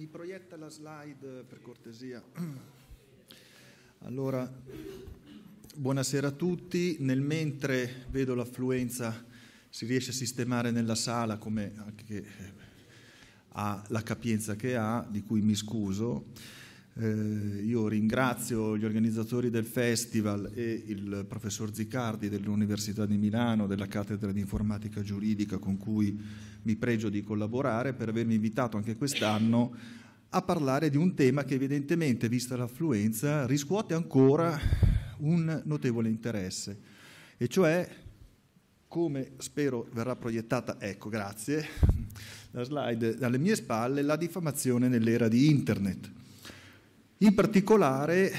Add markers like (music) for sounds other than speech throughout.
mi proietta la slide eh, per cortesia. (clears throat) Allora, buonasera a tutti. Nel mentre vedo l'affluenza si riesce a sistemare nella sala come anche eh, ha la capienza che ha, di cui mi scuso. Eh, io ringrazio gli organizzatori del festival e il professor Zicardi dell'Università di Milano, della cattedra di informatica giuridica con cui mi pregio di collaborare, per avermi invitato anche quest'anno a parlare di un tema che evidentemente, vista l'affluenza, riscuote ancora un notevole interesse, e cioè come spero verrà proiettata, ecco grazie, la slide alle mie spalle, la diffamazione nell'era di Internet. In particolare,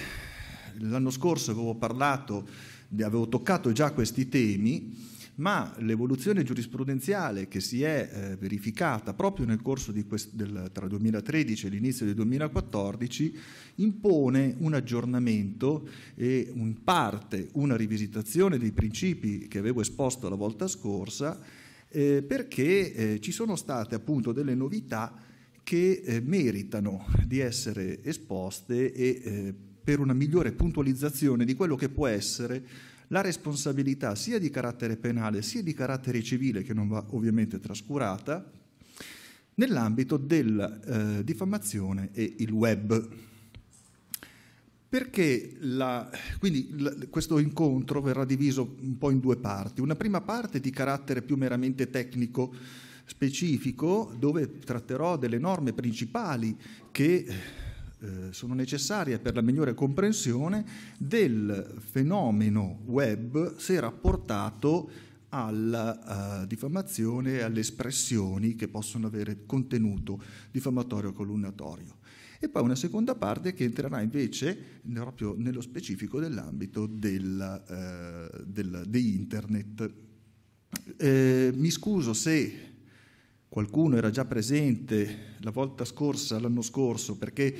l'anno scorso avevo parlato, avevo toccato già questi temi, ma l'evoluzione giurisprudenziale che si è eh, verificata proprio nel corso del, tra 2013 e l'inizio del 2014 impone un aggiornamento e in parte una rivisitazione dei principi che avevo esposto la volta scorsa eh, perché eh, ci sono state appunto delle novità che eh, meritano di essere esposte e eh, per una migliore puntualizzazione di quello che può essere la responsabilità sia di carattere penale sia di carattere civile, che non va ovviamente trascurata, nell'ambito della eh, diffamazione e il web. Perché la, quindi la, questo incontro verrà diviso un po' in due parti. Una prima parte di carattere più meramente tecnico, specifico dove tratterò delle norme principali che eh, sono necessarie per la migliore comprensione del fenomeno web se rapportato alla uh, diffamazione e alle espressioni che possono avere contenuto diffamatorio o collunnatorio. E poi una seconda parte che entrerà invece proprio nello specifico dell'ambito del, uh, del, di Internet. Eh, mi scuso se qualcuno era già presente la volta scorsa, l'anno scorso, perché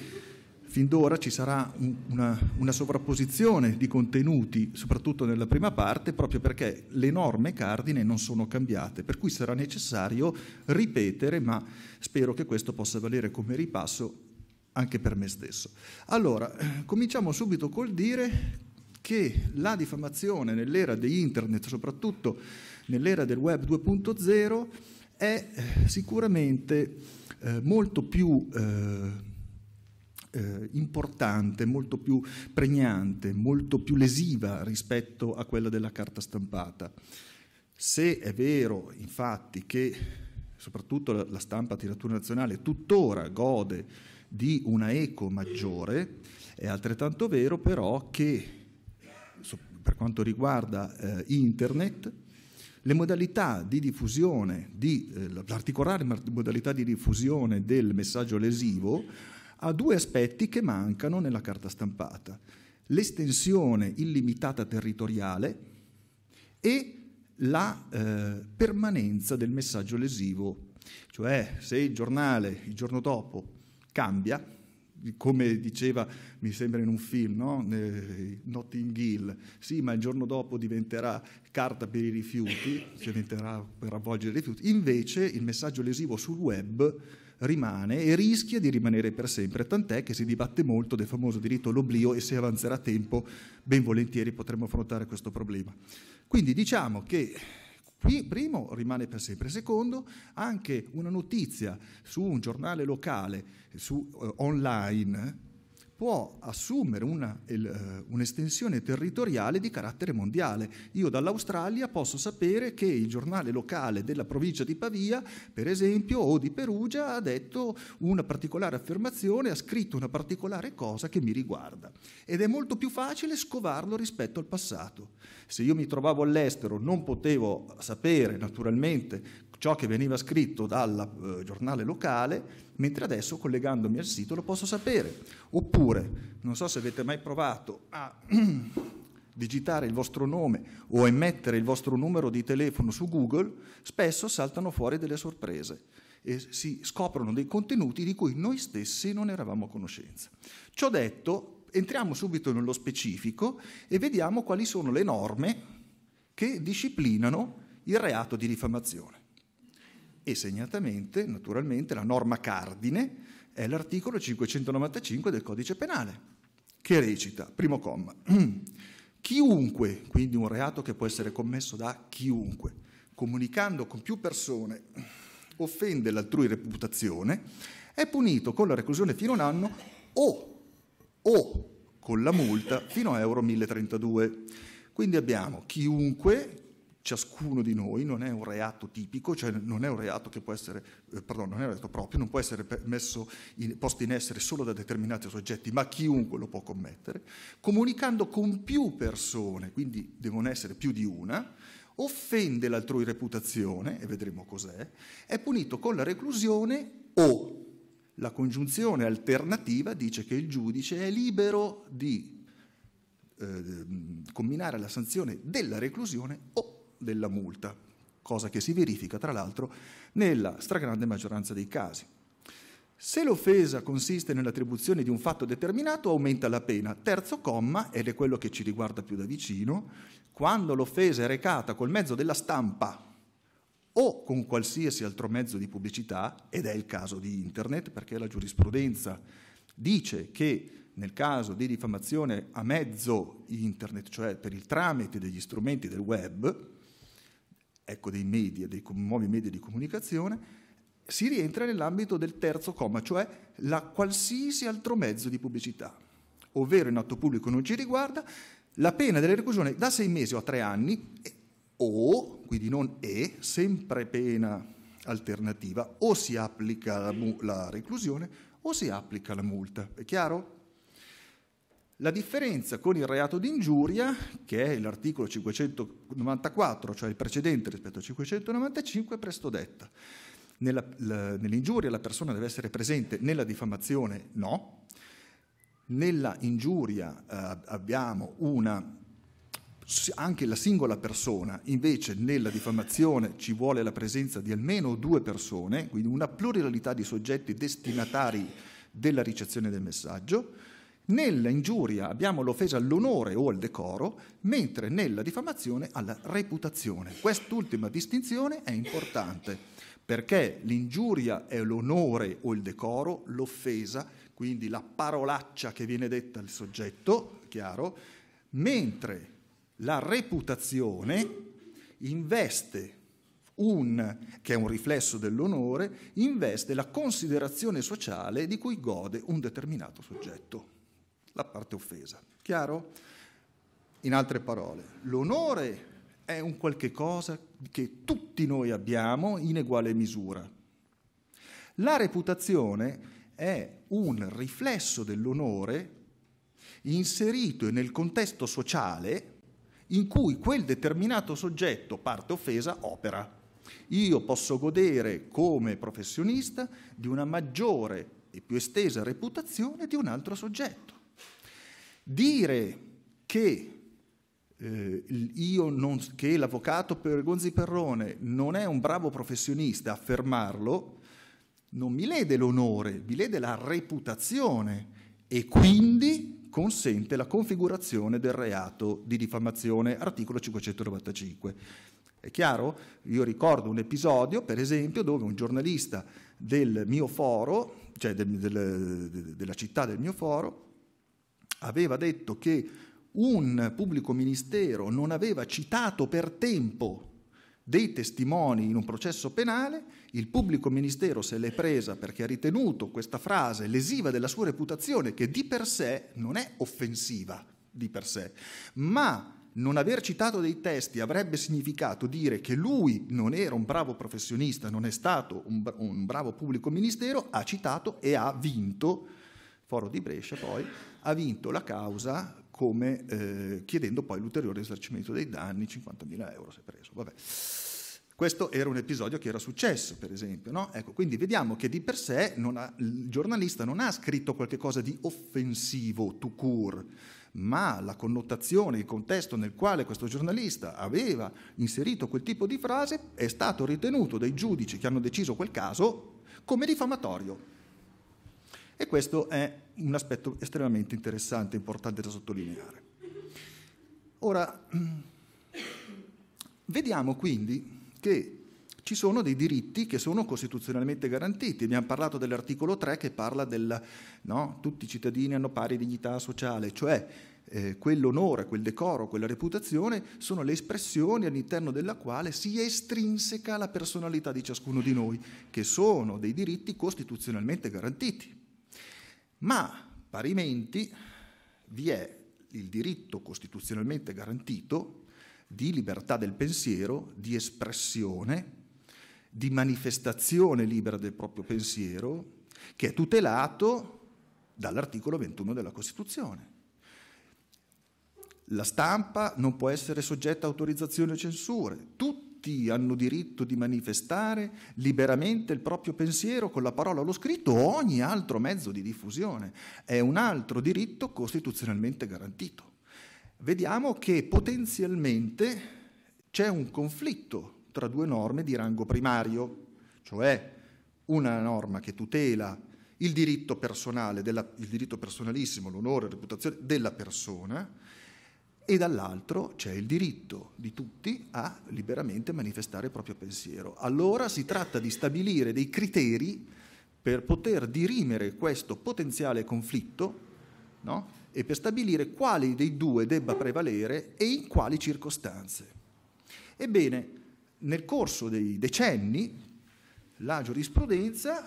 fin d'ora ci sarà una, una sovrapposizione di contenuti, soprattutto nella prima parte, proprio perché le norme cardine non sono cambiate, per cui sarà necessario ripetere, ma spero che questo possa valere come ripasso anche per me stesso. Allora, eh, cominciamo subito col dire che la diffamazione nell'era di internet, soprattutto nell'era del web 2.0, è eh, sicuramente eh, molto più eh, eh, importante, molto più pregnante, molto più lesiva rispetto a quella della carta stampata. Se è vero, infatti, che soprattutto la, stampa a tiratura nazionale tuttora gode di una eco maggiore, è altrettanto vero però che per quanto riguarda eh, internet le modalità di diffusione, di, eh, la modalità di diffusione del messaggio lesivo ha due aspetti che mancano nella carta stampata. L'estensione illimitata territoriale e la eh, permanenza del messaggio lesivo. Cioè se il giornale il giorno dopo cambia, come diceva, mi sembra in un film, no? Notting Hill, sì, ma il giorno dopo diventerà carta per i rifiuti, diventerà per avvolgere i rifiuti. Invece il messaggio lesivo sul web rimane e rischia di rimanere per sempre, tant'è che si dibatte molto del famoso diritto all'oblio e se avanzerà tempo ben volentieri potremo affrontare questo problema. Quindi diciamo che primo, rimane per sempre. Secondo, anche una notizia su un giornale locale, su, eh, online, può assumere una, il, eh, un'estensione territoriale di carattere mondiale. Io dall'Australia posso sapere che il giornale locale della provincia di Pavia, per esempio, o di Perugia, ha detto una particolare affermazione, ha scritto una particolare cosa che mi riguarda. Ed è molto più facile scovarlo rispetto al passato. Se io mi trovavo all'estero non potevo sapere naturalmente ciò che veniva scritto dal eh, giornale locale, mentre adesso collegandomi al sito lo posso sapere. Oppure, non so se avete mai provato a (clears throat) digitare il vostro nome o emettere il vostro numero di telefono su Google, spesso saltano fuori delle sorprese e si scoprono dei contenuti di cui noi stessi non eravamo a conoscenza. Ciò detto, entriamo subito nello specifico e vediamo quali sono le norme che disciplinano il reato di diffamazione e segnatamente, naturalmente, la norma cardine è l'articolo 595 del codice penale, che recita, primo comma, (clears throat) chiunque, quindi un reato che può essere commesso da chiunque, comunicando con più persone, (clears throat) offende l'altrui reputazione, è punito con la reclusione fino a un anno o, o con la multa fino a euro 1032. Quindi abbiamo chiunque ciascuno di noi, non è un reato tipico, cioè non è un reato che può essere, eh, pardon, non è un reato proprio, non può essere messo in, posto in essere solo da determinati soggetti, ma chiunque lo può commettere, comunicando con più persone, quindi devono essere più di una, offende l'altrui reputazione, e vedremo cos'è, è punito con la reclusione o la congiunzione alternativa dice che il giudice è libero di eh, mm, combinare la sanzione della reclusione o della multa, cosa che si verifica tra l'altro nella stragrande maggioranza dei casi. Se l'offesa consiste nell'attribuzione di un fatto determinato, aumenta la pena. Terzo comma, ed è quello che ci riguarda più da vicino, quando l'offesa è recata col mezzo della stampa o con qualsiasi altro mezzo di pubblicità, ed è il caso di Internet, perché la giurisprudenza dice che nel caso di diffamazione a mezzo Internet, cioè per il tramite degli strumenti del web, ecco, dei media, dei nuovi media di comunicazione, si rientra nell'ambito del terzo comma, cioè la qualsiasi altro mezzo di pubblicità, ovvero in atto pubblico non ci riguarda, la pena della reclusione da sei mesi o a tre anni, o, quindi non è, sempre pena alternativa, o si applica la, la reclusione o si applica la multa. È chiaro? La differenza con il reato di ingiuria, che è l'articolo 594, cioè il precedente rispetto al 595, è presto detta. Nella, la, nell'ingiuria la persona deve essere presente, nella diffamazione no. Nella ingiuria eh, abbiamo una, anche la singola persona, invece nella diffamazione ci vuole la presenza di almeno due persone, quindi una pluralità di soggetti destinatari della ricezione del messaggio nella ingiuria abbiamo l'offesa all'onore o al decoro, mentre nella diffamazione alla reputazione. Quest'ultima distinzione è importante perché l'ingiuria è l'onore o il decoro, l'offesa, quindi la parolaccia che viene detta al soggetto, chiaro, mentre la reputazione investe un, che è un riflesso dell'onore, investe la considerazione sociale di cui gode un determinato soggetto la parte offesa. Chiaro? In altre parole, l'onore è un qualche cosa che tutti noi abbiamo in uguale misura. La reputazione è un riflesso dell'onore inserito nel contesto sociale in cui quel determinato soggetto, parte offesa, opera. Io posso godere come professionista di una maggiore e più estesa reputazione di un altro soggetto. Dire che, eh, non, che l'avvocato per Gonzi Perrone non è un bravo professionista, affermarlo, non mi lede l'onore, mi lede la reputazione e quindi consente la configurazione del reato di diffamazione, articolo 595. È chiaro? Io ricordo un episodio, per esempio, dove un giornalista del mio foro, cioè del, del, della città del mio foro, aveva detto che un pubblico ministero non aveva citato per tempo dei testimoni in un processo penale, il pubblico ministero se l'è presa perché ha ritenuto questa frase lesiva della sua reputazione, che di per sé non è offensiva di per sé, ma non aver citato dei testi avrebbe significato dire che lui non era un bravo professionista, non è stato un, bravo pubblico ministero, ha citato e ha vinto Foro di Brescia poi ha vinto la causa come, eh, chiedendo poi l'ulteriore risarcimento dei danni, 50.000 euro si è preso. Vabbè. Questo era un episodio che era successo, per esempio. No? Ecco, quindi vediamo che di per sé ha, il giornalista non ha scritto qualcosa di offensivo, tout court, ma la connotazione, il contesto nel quale questo giornalista aveva inserito quel tipo di frase è stato ritenuto dai giudici che hanno deciso quel caso come diffamatorio. E questo è un aspetto estremamente interessante, importante da sottolineare. Ora, mm, vediamo quindi che ci sono dei diritti che sono costituzionalmente garantiti. Abbiamo parlato dell'articolo 3 che parla del no, tutti i cittadini hanno pari dignità sociale, cioè eh, quell'onore, quel decoro, quella reputazione sono le espressioni all'interno della quale si estrinseca la personalità di ciascuno di noi, che sono dei diritti costituzionalmente garantiti ma parimenti vi è il diritto costituzionalmente garantito di libertà del pensiero, di espressione, di manifestazione libera del proprio pensiero, che è tutelato dall'articolo 21 della Costituzione. La stampa non può essere soggetta a autorizzazioni o censure. Tutti tutti hanno diritto di manifestare liberamente il proprio pensiero con la parola o lo scritto o ogni altro mezzo di diffusione. È un altro diritto costituzionalmente garantito. Vediamo che potenzialmente c'è un conflitto tra due norme di rango primario, cioè una norma che tutela il diritto personale, della, il diritto personalissimo, l'onore, la reputazione della persona, e dall'altro c'è il diritto di tutti a liberamente manifestare il proprio pensiero. Allora si tratta di stabilire dei criteri per poter dirimere questo potenziale conflitto no? e per stabilire quali dei due debba prevalere e in quali circostanze. Ebbene, nel corso dei decenni la giurisprudenza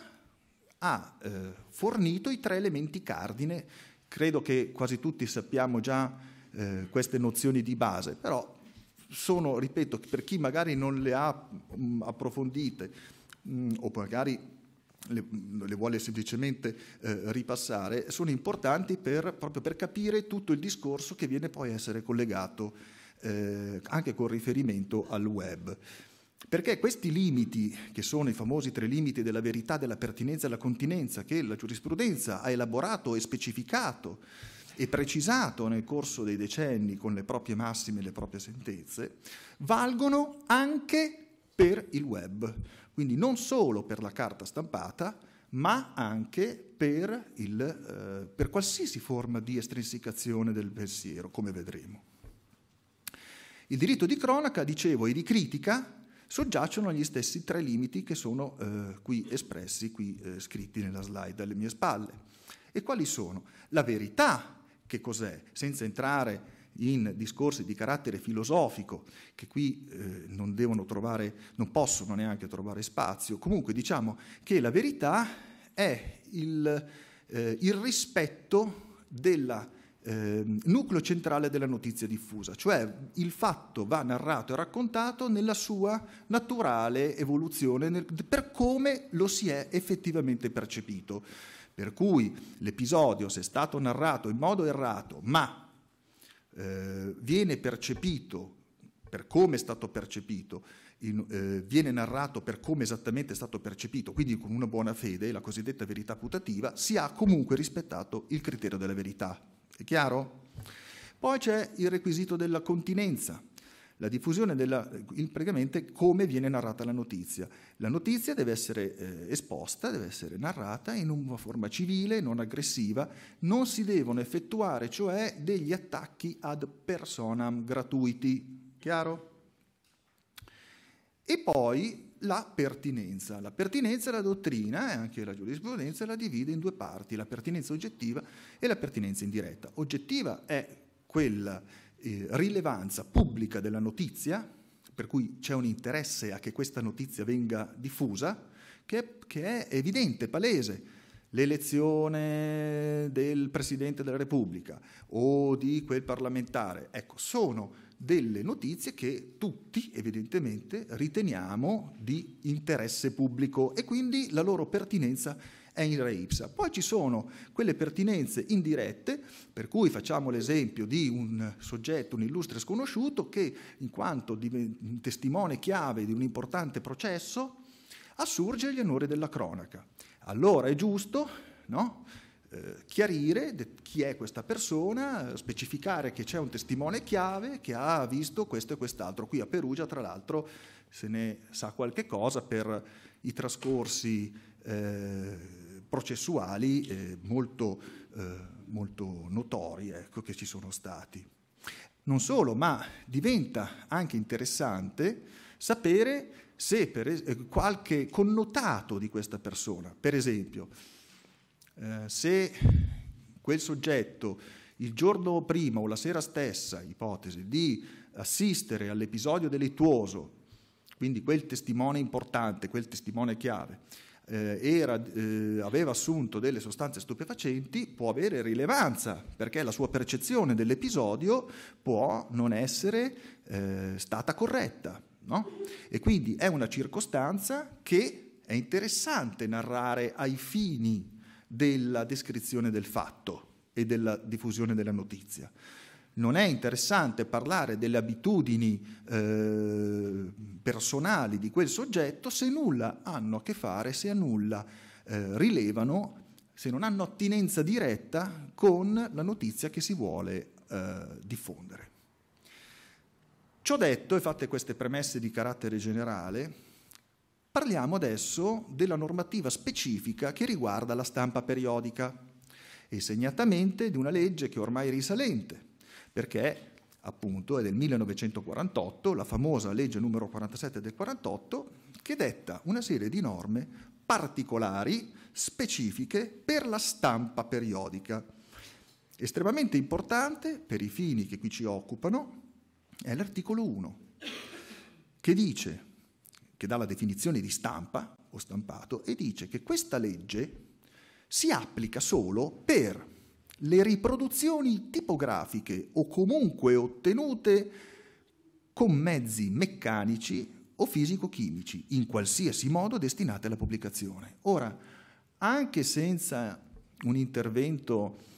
ha eh, fornito i tre elementi cardine, credo che quasi tutti sappiamo già eh, queste nozioni di base, però sono, ripeto, per chi magari non le ha mh, mm, approfondite mh, mm, o magari le, mm, le vuole semplicemente eh, ripassare, sono importanti per, proprio per capire tutto il discorso che viene poi a essere collegato eh, anche con riferimento al web. Perché questi limiti, che sono i famosi tre limiti della verità, della pertinenza e della continenza, che la giurisprudenza ha elaborato e specificato e precisato nel corso dei decenni con le proprie massime e le proprie sentenze, valgono anche per il web, quindi non solo per la carta stampata, ma anche per, il, eh, per qualsiasi forma di estrinsecazione del pensiero, come vedremo. Il diritto di cronaca, dicevo, e di critica soggiacciono agli stessi tre limiti che sono eh, qui espressi, qui eh, scritti nella slide alle mie spalle. E quali sono? La verità che cos'è, senza entrare in discorsi di carattere filosofico che qui eh, non devono trovare, non possono neanche trovare spazio. Comunque diciamo che la verità è il, eh, il rispetto del eh, nucleo centrale della notizia diffusa, cioè il fatto va narrato e raccontato nella sua naturale evoluzione, nel, per come lo si è effettivamente percepito per cui l'episodio, se è stato narrato in modo errato, ma eh, viene percepito per come è stato percepito, in, eh, viene narrato per come esattamente è stato percepito, quindi con una buona fede, la cosiddetta verità putativa, si ha comunque rispettato il criterio della verità. È chiaro? Poi c'è il requisito della continenza la diffusione della, praticamente come viene narrata la notizia. La notizia deve essere eh, esposta, deve essere narrata in una forma civile, non aggressiva, non si devono effettuare cioè degli attacchi ad personam gratuiti. Chiaro? E poi la pertinenza. La pertinenza della dottrina e anche la giurisprudenza la divide in due parti, la pertinenza oggettiva e la pertinenza indiretta. Oggettiva è quella eh, rilevanza pubblica della notizia, per cui c'è un interesse a che questa notizia venga diffusa, che, che è evidente, palese l'elezione del Presidente della Repubblica o di quel parlamentare. Ecco, sono delle notizie che tutti evidentemente riteniamo di interesse pubblico e quindi la loro pertinenza è è in re ipsa. Poi ci sono quelle pertinenze indirette, per cui facciamo l'esempio di un soggetto, un illustre sconosciuto, che in quanto testimone chiave di un importante processo assurge agli onori della cronaca. Allora è giusto no? eh, chiarire chi è questa persona, specificare che c'è un testimone chiave che ha visto questo e quest'altro. Qui a Perugia, tra l'altro, se ne sa qualche cosa per i trascorsi eh, processuali eh, molto, eh, molto, notori ecco, che ci sono stati. Non solo, ma diventa anche interessante sapere se per, eh, qualche connotato di questa persona, per esempio, eh, se quel soggetto il giorno prima o la sera stessa, ipotesi, di assistere all'episodio delittuoso, quindi quel testimone importante, quel testimone chiave, eh, era, eh, aveva assunto delle sostanze stupefacenti può avere rilevanza perché la sua percezione dell'episodio può non essere eh, stata corretta. No? E quindi è una circostanza che è interessante narrare ai fini della descrizione del fatto e della diffusione della notizia non è interessante parlare delle abitudini eh, personali di quel soggetto se nulla hanno a che fare, se a nulla eh, rilevano, se non hanno attinenza diretta con la notizia che si vuole eh, diffondere. Ciò detto, e fatte queste premesse di carattere generale, parliamo adesso della normativa specifica che riguarda la stampa periodica e segnatamente di una legge che è ormai risalente, perché appunto è del 1948, la famosa legge numero 47 del 48, che detta una serie di norme particolari, specifiche per la stampa periodica. Estremamente importante per i fini che qui ci occupano è l'articolo 1, che dice, che dà la definizione di stampa o stampato, e dice che questa legge si applica solo per le riproduzioni tipografiche o comunque ottenute con mezzi meccanici o fisico-chimici, in qualsiasi modo destinate alla pubblicazione. Ora, anche senza un intervento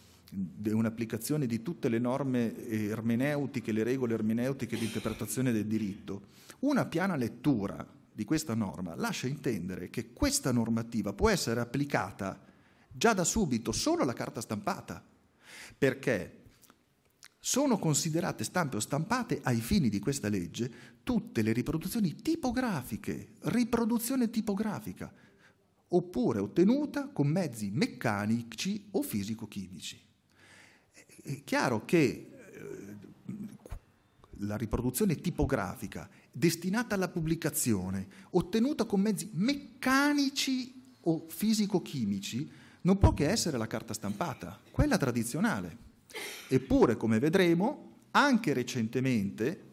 un'applicazione di tutte le norme ermeneutiche, le regole ermeneutiche di interpretazione del diritto, una piana lettura di questa norma lascia intendere che questa normativa può essere applicata già da subito solo alla carta stampata, perché sono considerate stampe o stampate ai fini di questa legge tutte le riproduzioni tipografiche, riproduzione tipografica, oppure ottenuta con mezzi meccanici o fisico-chimici. È chiaro che eh, la riproduzione tipografica destinata alla pubblicazione, ottenuta con mezzi meccanici o fisico-chimici, non può che essere la carta stampata, quella tradizionale. Eppure, come vedremo, anche recentemente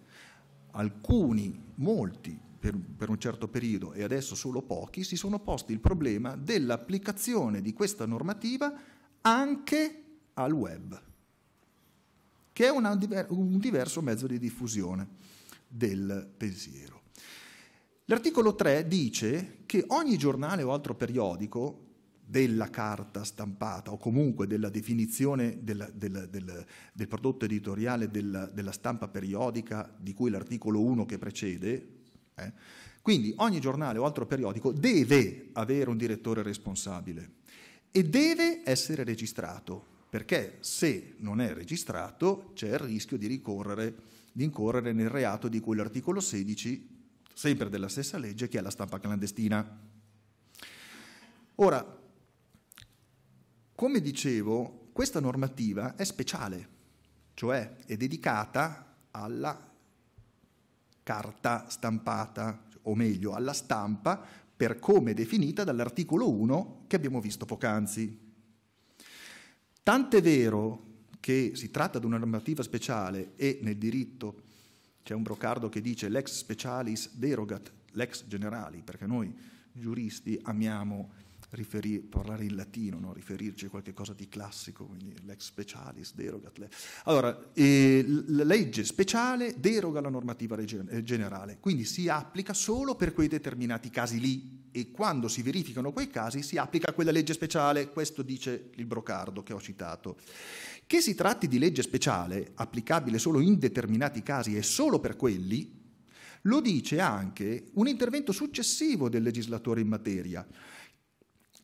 alcuni, molti, per, per, un certo periodo e adesso solo pochi, si sono posti il problema dell'applicazione di questa normativa anche al web, che è una, un diverso mezzo di diffusione del pensiero. L'articolo 3 dice che ogni giornale o altro periodico della carta stampata o comunque della definizione del, del, del, del prodotto editoriale della, della, stampa periodica di cui l'articolo 1 che precede. Eh? Quindi ogni giornale o altro periodico deve avere un direttore responsabile e deve essere registrato, perché se non è registrato c'è il rischio di, ricorrere, di incorrere nel reato di cui l'articolo 16, sempre della stessa legge, che è la stampa clandestina. Ora, come dicevo, questa normativa è speciale, cioè è dedicata alla carta stampata, o meglio alla stampa, per come definita dall'articolo 1 che abbiamo visto poc'anzi. Tant'è vero che si tratta di una normativa speciale e nel diritto c'è un brocardo che dice l'ex specialis derogat, l'ex generali, perché noi giuristi amiamo riferì, parlare in latino, no? riferirci a qualcosa di classico, quindi l'ex specialis, derogat. Le. Allora, eh, la legge speciale deroga la normativa eh, generale, quindi si applica solo per quei determinati casi lì e quando si verificano quei casi si applica quella legge speciale, questo dice il brocardo che ho citato. Che si tratti di legge speciale, applicabile solo in determinati casi e solo per quelli, lo dice anche un intervento successivo del legislatore in materia,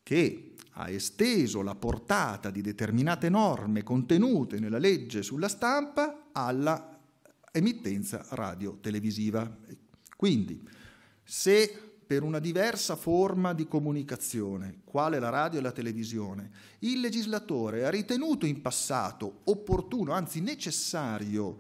che ha esteso la portata di determinate norme contenute nella legge sulla stampa alla emittenza radiotelevisiva. Quindi, se per una diversa forma di comunicazione, quale la radio e la televisione, il legislatore ha ritenuto in passato opportuno, anzi necessario,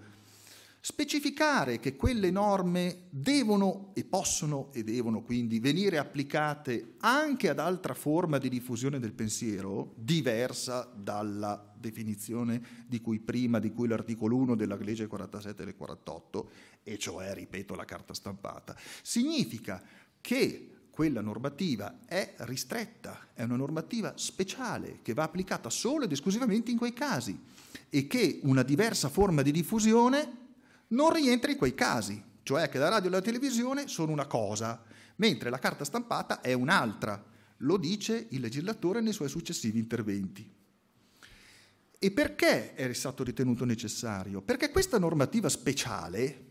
specificare che quelle norme devono e possono e devono quindi venire applicate anche ad altra forma di diffusione del pensiero diversa dalla definizione di cui prima, di cui l'articolo 1 della legge 47 del 48, e cioè, ripeto, la carta stampata, significa che quella normativa è ristretta, è una normativa speciale che va applicata solo ed esclusivamente in quei casi e che una diversa forma di diffusione non rientra in quei casi, cioè che la radio e la televisione sono una cosa, mentre la carta stampata è un'altra, lo dice il legislatore nei suoi successivi interventi. E perché è stato ritenuto necessario? Perché questa normativa speciale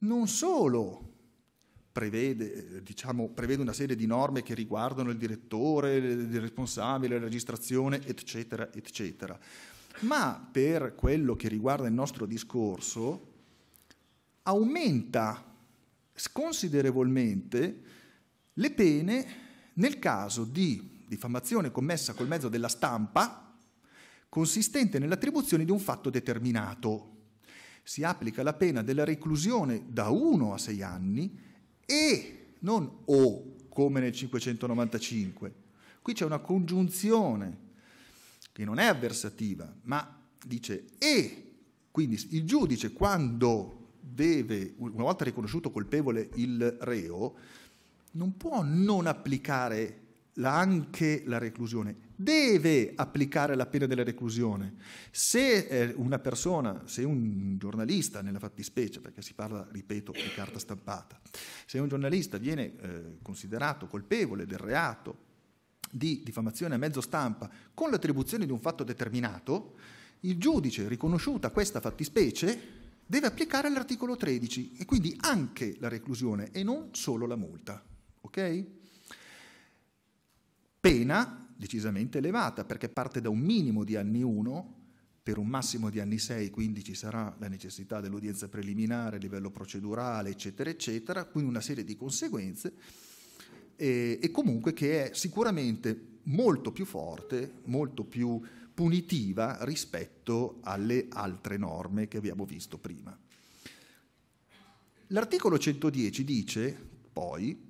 non solo prevede, eh, diciamo, prevede una serie di norme che riguardano il direttore, il responsabile, la registrazione, eccetera, eccetera, ma per quello che riguarda il nostro discorso, aumenta sconsiderevolmente le pene nel caso di diffamazione commessa col mezzo della stampa consistente nell'attribuzione di un fatto determinato. Si applica la pena della reclusione da 1 a 6 anni e non o come nel 595. Qui c'è una congiunzione che non è avversativa, ma dice e. Quindi il giudice quando deve, una volta riconosciuto colpevole il reo, non può non applicare la, anche la reclusione, deve applicare la pena della reclusione. Se eh, una persona, se un giornalista, nella fattispecie, perché si parla, ripeto, di carta stampata, se un giornalista viene eh, considerato colpevole del reato di diffamazione a mezzo stampa con l'attribuzione di un fatto determinato, il giudice, riconosciuta questa fattispecie, deve applicare l'articolo 13 e quindi anche la reclusione e non solo la multa. Okay? Pena decisamente elevata perché parte da un minimo di anni 1 per un massimo di anni 6, quindi ci sarà la necessità dell'udienza preliminare a livello procedurale, eccetera, eccetera, quindi una serie di conseguenze e, e comunque che è sicuramente molto più forte, molto più punitiva rispetto alle altre norme che abbiamo visto prima. L'articolo 110 dice poi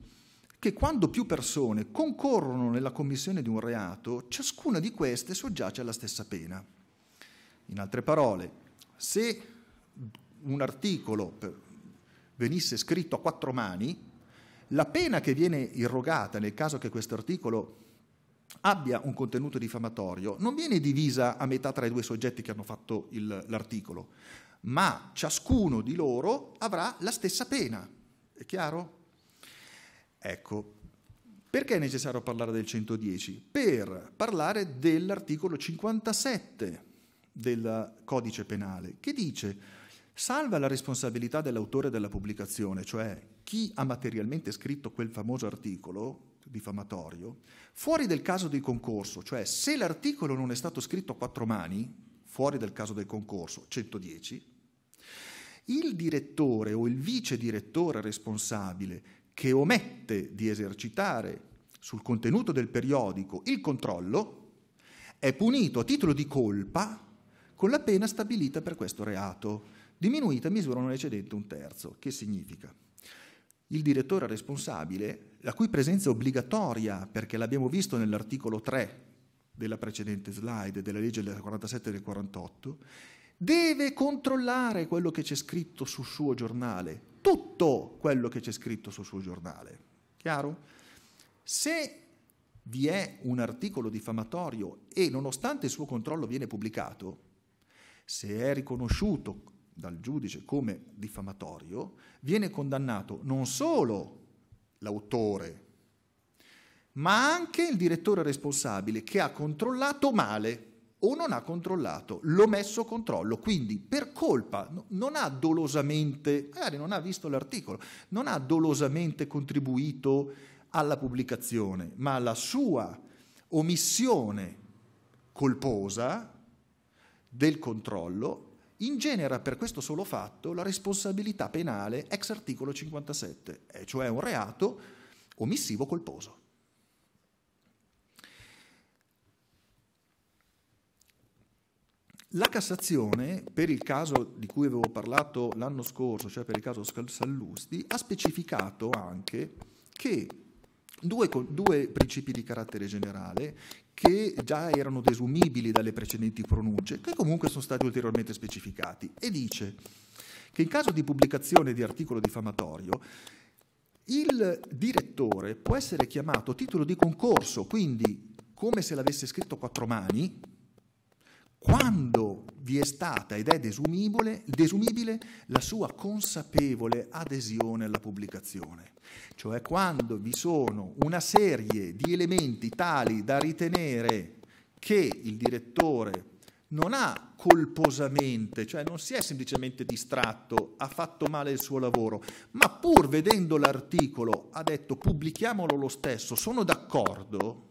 che quando più persone concorrono nella commissione di un reato, ciascuna di queste soggiace alla stessa pena. In altre parole, se un articolo venisse scritto a quattro mani, la pena che viene irrogata nel caso che questo articolo abbia un contenuto diffamatorio non viene divisa a metà tra i due soggetti che hanno fatto il, l'articolo, ma ciascuno di loro avrà la stessa pena. È chiaro? Ecco, perché è necessario parlare del 110? Per parlare dell'articolo 57 del codice penale, che dice, salva la responsabilità dell'autore della pubblicazione, cioè chi ha materialmente scritto quel famoso articolo, diffamatorio, fuori del caso di concorso, cioè se l'articolo non è stato scritto a quattro mani, fuori del caso del concorso, 110, il direttore o il vice direttore responsabile che omette di esercitare sul contenuto del periodico il controllo è punito a titolo di colpa con la pena stabilita per questo reato, diminuita a misura non eccedente un terzo, che significa il direttore responsabile, la cui presenza è obbligatoria, perché l'abbiamo visto nell'articolo 3 della precedente slide della legge del 47 e del 48, deve controllare quello che c'è scritto sul suo giornale, tutto quello che c'è scritto sul suo giornale. Chiaro? Se vi è un articolo diffamatorio e nonostante il suo controllo viene pubblicato, se è riconosciuto dal giudice come diffamatorio, viene condannato non solo l'autore, ma anche il direttore responsabile che ha controllato male o non ha controllato, l'ho messo controllo, quindi per colpa non ha dolosamente, magari non ha visto l'articolo, non ha dolosamente contribuito alla pubblicazione, ma la sua omissione colposa del controllo in genera per questo solo fatto la responsabilità penale ex articolo 57, cioè un reato omissivo colposo. La Cassazione, per il caso di cui avevo parlato l'anno scorso, cioè per il caso Sallusti, ha specificato anche che due, due principi di carattere generale che già erano desumibili dalle precedenti pronunce, che comunque sono stati ulteriormente specificati, e dice che in caso di pubblicazione di articolo diffamatorio il direttore può essere chiamato titolo di concorso, quindi come se l'avesse scritto quattro mani, quando vi è stata ed è desumibile, desumibile, la sua consapevole adesione alla pubblicazione, cioè quando vi sono una serie di elementi tali da ritenere che il direttore non ha colposamente, cioè non si è semplicemente distratto, ha fatto male il suo lavoro, ma pur vedendo l'articolo ha detto pubblichiamolo lo stesso, sono d'accordo,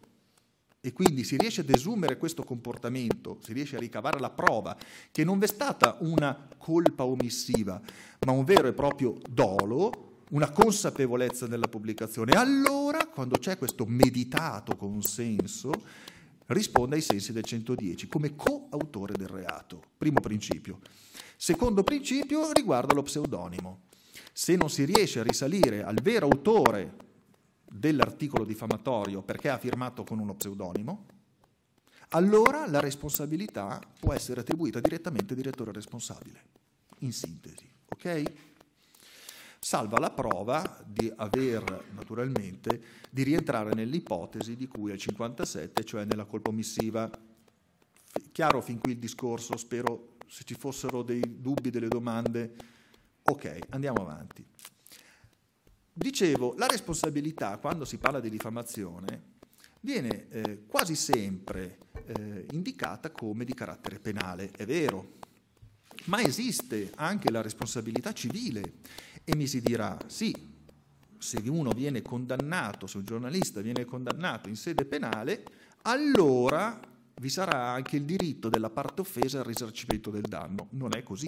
e quindi si riesce ad esumere questo comportamento, si riesce a ricavare la prova che non v'è stata una colpa omissiva, ma un vero e proprio dolo, una consapevolezza della pubblicazione. Allora, quando c'è questo meditato consenso, risponde ai sensi del 110 come coautore del reato. Primo principio. Secondo principio riguarda lo pseudonimo. Se non si riesce a risalire al vero autore dell'articolo diffamatorio perché ha firmato con uno pseudonimo, allora la responsabilità può essere attribuita direttamente al direttore responsabile, in sintesi, ok? Salva la prova di aver, naturalmente, di rientrare nell'ipotesi di cui è 57, cioè nella colpa omissiva. Chiaro fin qui il discorso, spero se ci fossero dei dubbi, delle domande. Ok, andiamo avanti. Dicevo, la responsabilità, quando si parla di diffamazione, viene eh, quasi sempre eh, indicata come di carattere penale, è vero, ma esiste anche la responsabilità civile e mi si dirà sì, se uno viene condannato, se un giornalista viene condannato in sede penale, allora vi sarà anche il diritto della parte offesa al risarcimento del danno. Non è così.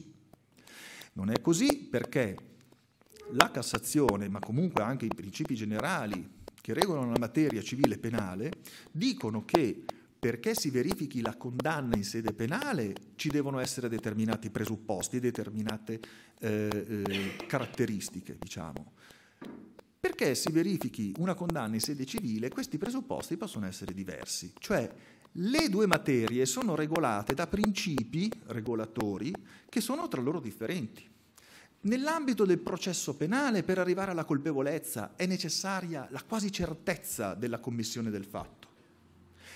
Non è così perché la Cassazione, ma comunque anche i principi generali che regolano la materia civile e penale, dicono che perché si verifichi la condanna in sede penale ci devono essere determinati presupposti, determinate eh, eh, caratteristiche, diciamo. Perché si verifichi una condanna in sede civile, questi presupposti possono essere diversi. Cioè, le due materie sono regolate da principi regolatori che sono tra loro differenti. Nell'ambito del processo penale, per arrivare alla colpevolezza, è necessaria la quasi certezza della commissione del fatto.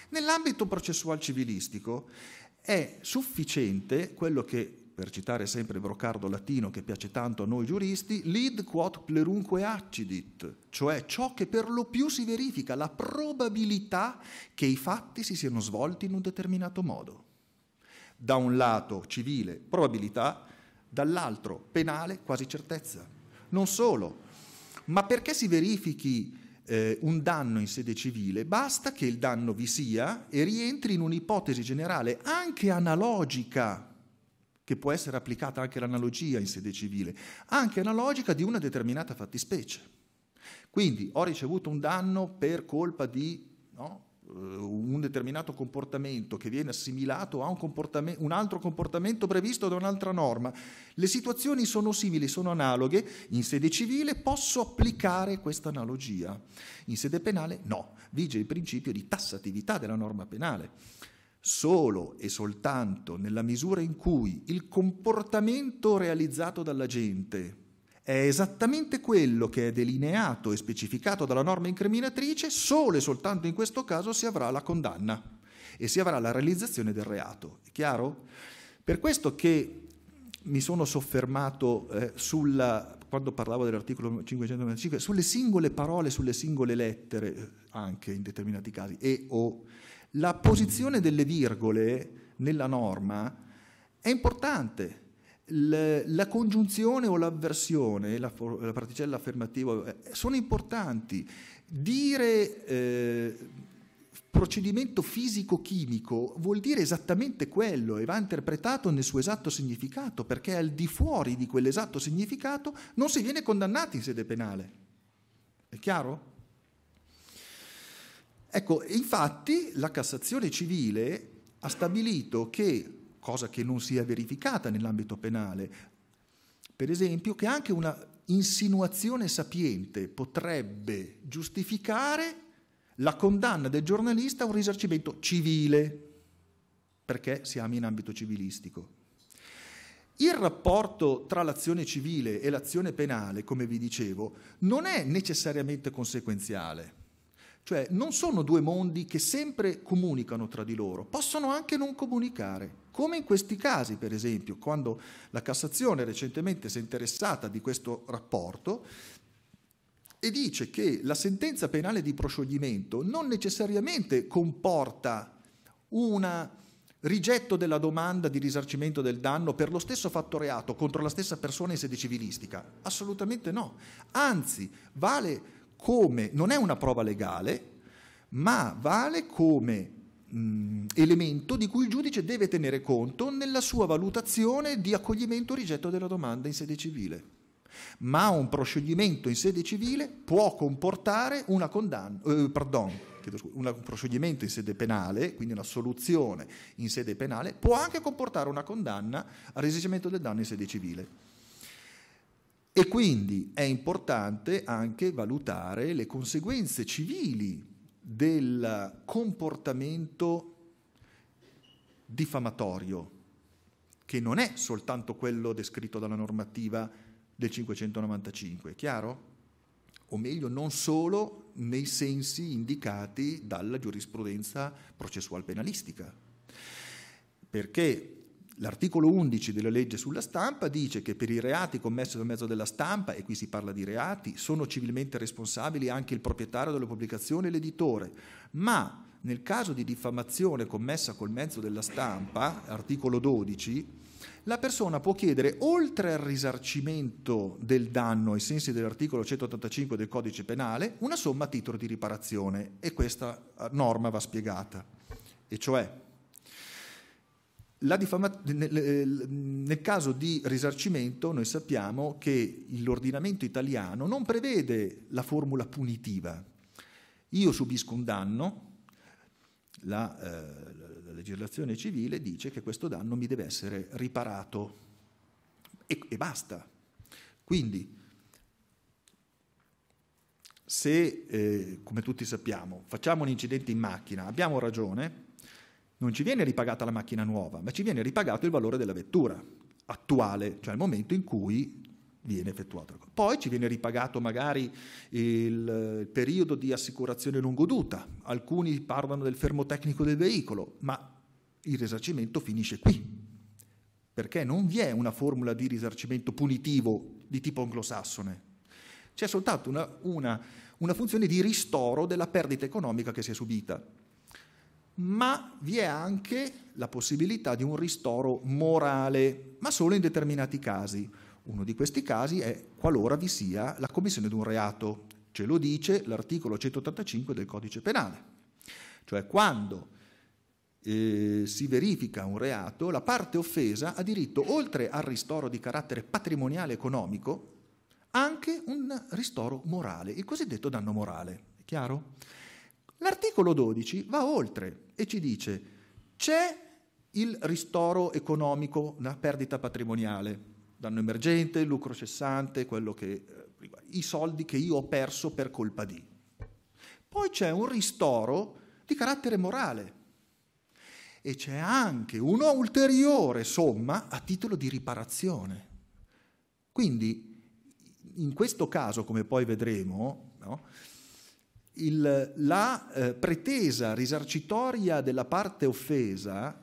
Nell'ambito processual civilistico è sufficiente quello che, per citare sempre Brocardo Latino che piace tanto a noi giuristi, lid quod plerunque accidit, cioè ciò che per lo più si verifica, la probabilità che i fatti si siano svolti in un determinato modo. Da un lato civile probabilità, dall'altro penale quasi certezza. Non solo, ma perché si verifichi eh, un danno in sede civile, basta che il danno vi sia e rientri in un'ipotesi generale anche analogica, che può essere applicata anche l'analogia in sede civile, anche analogica di una determinata fattispecie. Quindi ho ricevuto un danno per colpa di... No? Eh, un determinato comportamento che viene assimilato a un, un, altro comportamento previsto da un'altra norma. Le situazioni sono simili, sono analoghe, in sede civile posso applicare questa analogia, in sede penale no, vige il principio di tassatività della norma penale. Solo e soltanto nella misura in cui il comportamento realizzato dall'agente è esattamente quello che è delineato e specificato dalla norma incriminatrice, solo e soltanto in questo caso si avrà la condanna e si avrà la realizzazione del reato. È chiaro? Per questo che mi sono soffermato eh, sulla, quando parlavo dell'articolo 595 sulle singole parole, sulle singole lettere eh, anche in determinati casi e o la posizione delle virgole nella norma è importante la congiunzione o l'avversione, la, la, particella affermativa, eh, sono importanti. Dire eh, procedimento fisico-chimico vuol dire esattamente quello e va interpretato nel suo esatto significato, perché al di fuori di quell'esatto significato non si viene condannati in sede penale. È chiaro? Ecco, infatti la Cassazione civile ha stabilito che cosa che non si è verificata nell'ambito penale, per esempio, che anche una insinuazione sapiente potrebbe giustificare la condanna del giornalista a un risarcimento civile, perché siamo in ambito civilistico. Il rapporto tra l'azione civile e l'azione penale, come vi dicevo, non è necessariamente conseguenziale. Cioè non sono due mondi che sempre comunicano tra di loro, possono anche non comunicare, come in questi casi per esempio, quando la Cassazione recentemente si è interessata di questo rapporto e dice che la sentenza penale di proscioglimento non necessariamente comporta un rigetto della domanda di risarcimento del danno per lo stesso fatto reato contro la stessa persona in sede civilistica. Assolutamente no. Anzi, vale come, non è una prova legale, ma vale come mh, elemento di cui il giudice deve tenere conto nella sua valutazione di accoglimento o rigetto della domanda in sede civile. Ma un proscioglimento in sede civile può comportare una condanna, eh, pardon, un proscioglimento in sede penale, quindi una soluzione in sede penale, può anche comportare una condanna a risarcimento del danno in sede civile. E quindi è importante anche valutare le conseguenze civili del comportamento diffamatorio, che non è soltanto quello descritto dalla normativa del 595, chiaro? O meglio, non solo nei sensi indicati dalla giurisprudenza processual penalistica. Perché L'articolo 11 della legge sulla stampa dice che per i reati commessi dal mezzo della stampa, e qui si parla di reati, sono civilmente responsabili anche il proprietario della pubblicazione e l'editore, ma nel caso di diffamazione commessa col mezzo della stampa, articolo 12, la persona può chiedere, oltre al risarcimento del danno ai sensi dell'articolo 185 del codice penale, una somma a titolo di riparazione e questa eh, norma va spiegata, e cioè Diffama- nel, nel, caso di risarcimento noi sappiamo che l'ordinamento italiano non prevede la formula punitiva. Io subisco un danno, la, eh, la legislazione civile dice che questo danno mi deve essere riparato e, e basta. Quindi, se, eh, come tutti sappiamo, facciamo un incidente in macchina, abbiamo ragione, non ci viene ripagata la macchina nuova, ma ci viene ripagato il valore della vettura attuale, cioè al momento in cui viene effettuato. Poi ci viene ripagato magari il periodo di assicurazione lungoduta, alcuni parlano del fermo tecnico del veicolo, ma il risarcimento finisce qui, perché non vi è una formula di risarcimento punitivo di tipo anglosassone, c'è soltanto una, una, una funzione di ristoro della perdita economica che si è subita ma vi è anche la possibilità di un ristoro morale, ma solo in determinati casi. Uno di questi casi è qualora vi sia la commissione di un reato, ce lo dice l'articolo 185 del codice penale, cioè quando eh, si verifica un reato, la parte offesa ha diritto, oltre al ristoro di carattere patrimoniale economico, anche un ristoro morale, il cosiddetto danno morale. È chiaro? L'articolo 12 va oltre e ci dice c'è il ristoro economico, una perdita patrimoniale, danno emergente, lucro cessante, che, eh, i soldi che io ho perso per colpa di. Poi c'è un ristoro di carattere morale e c'è anche un'ulteriore somma a titolo di riparazione. Quindi in questo caso, come poi vedremo, no, il, la eh, pretesa risarcitoria della parte offesa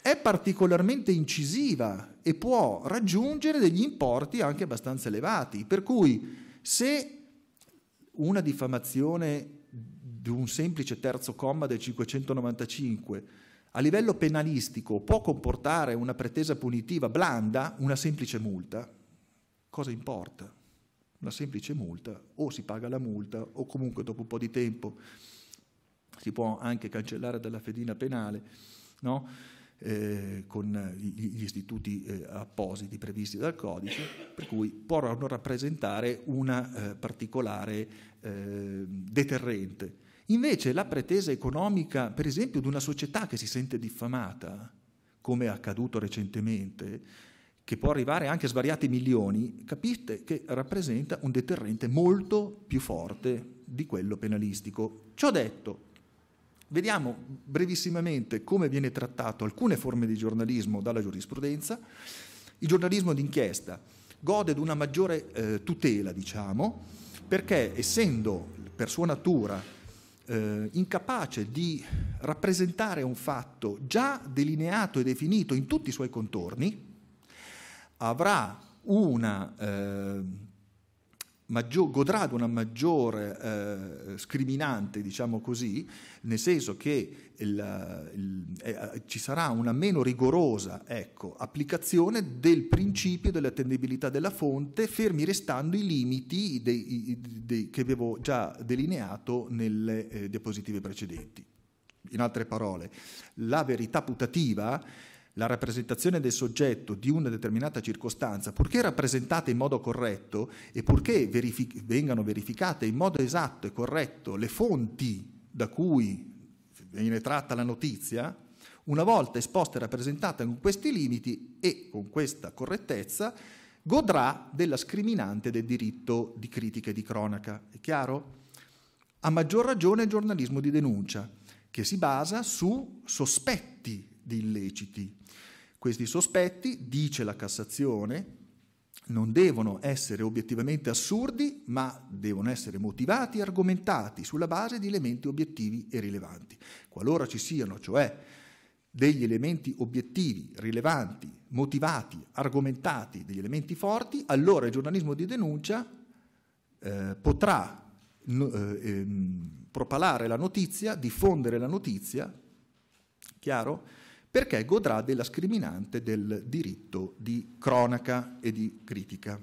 è particolarmente incisiva e può raggiungere degli importi anche abbastanza elevati, per cui se una diffamazione di un semplice terzo comma del 595 a livello penalistico può comportare una pretesa punitiva blanda, una semplice multa, cosa importa? una semplice multa, o si paga la multa o comunque dopo un po' di tempo si può anche cancellare dalla fedina penale no? eh, con gli istituti eh, appositi previsti dal codice, per cui possono rappresentare una eh, particolare eh, deterrente. Invece la pretesa economica, per esempio, di una società che si sente diffamata, come è accaduto recentemente, che può arrivare anche a svariati milioni, capite che rappresenta un deterrente molto più forte di quello penalistico. Ciò detto, vediamo brevissimamente come viene trattato alcune forme di giornalismo dalla giurisprudenza. Il giornalismo d'inchiesta gode di una maggiore eh, tutela, diciamo, perché essendo per sua natura eh, incapace di rappresentare un fatto già delineato e definito in tutti i suoi contorni, avrà una, eh, maggior, godrà di una maggiore eh, scriminante, diciamo così, nel senso che il, il, eh, eh ci sarà una meno rigorosa ecco, applicazione del principio dell'attendibilità della fonte, fermi restando i limiti dei, dei, che avevo già delineato nelle eh, diapositive precedenti. In altre parole, la verità putativa la rappresentazione del soggetto di una determinata circostanza, purché rappresentata in modo corretto e purché verific vengano verificate in modo esatto e corretto le fonti da cui viene tratta la notizia, una volta esposta e rappresentata con questi limiti e con questa correttezza, godrà della scriminante del diritto di critica e di cronaca. È chiaro? A maggior ragione il giornalismo di denuncia, che si basa su sospetti di illeciti, questi sospetti, dice la Cassazione, non devono essere obiettivamente assurdi, ma devono essere motivati e argomentati sulla base di elementi obiettivi e rilevanti. Qualora ci siano, cioè, degli elementi obiettivi, rilevanti, motivati, argomentati, degli elementi forti, allora il giornalismo di denuncia eh, potrà no, eh, ehm, propalare la notizia, diffondere la notizia, chiaro? perché godrà della scriminante del diritto di cronaca e di critica.